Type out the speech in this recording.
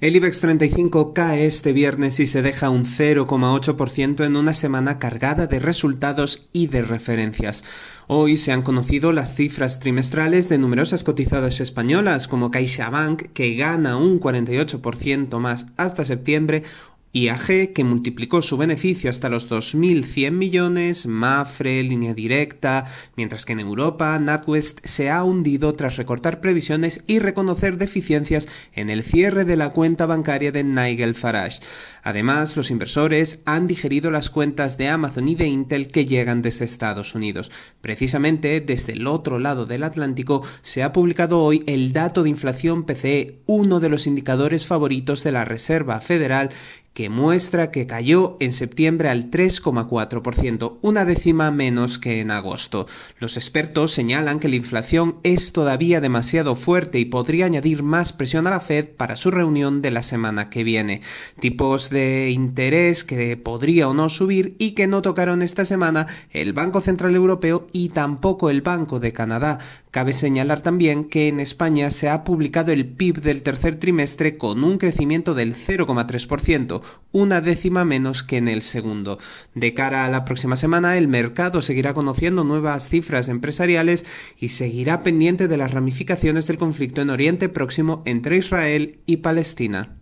El IBEX 35 cae este viernes y se deja un 0,8% en una semana cargada de resultados y de referencias. Hoy se han conocido las cifras trimestrales de numerosas cotizadas españolas como CaixaBank, que gana un 48% más hasta septiembre, IAG, que multiplicó su beneficio hasta los 2.100 millones, Mafre, Línea Directa, mientras que en Europa NatWest se ha hundido tras recortar previsiones y reconocer deficiencias en el cierre de la cuenta bancaria de Nigel Farage. Además, los inversores han digerido las cuentas de Amazon y de Intel que llegan desde Estados Unidos. Precisamente desde el otro lado del Atlántico se ha publicado hoy el dato de inflación PCE, uno de los indicadores favoritos de la Reserva Federal, que muestra que cayó en septiembre al 3,4%, una décima menos que en agosto. Los expertos señalan que la inflación es todavía demasiado fuerte y podría añadir más presión a la Fed para su reunión de la semana que viene. Tipos de interés que podría o no subir y que no tocaron esta semana el Banco Central Europeo y tampoco el Banco de Canadá. Cabe señalar también que en España se ha publicado el PIB del tercer trimestre con un crecimiento del 0,3% una décima menos que en el segundo. De cara a la próxima semana, el mercado seguirá conociendo nuevas cifras empresariales y seguirá pendiente de las ramificaciones del conflicto en Oriente Próximo entre Israel y Palestina.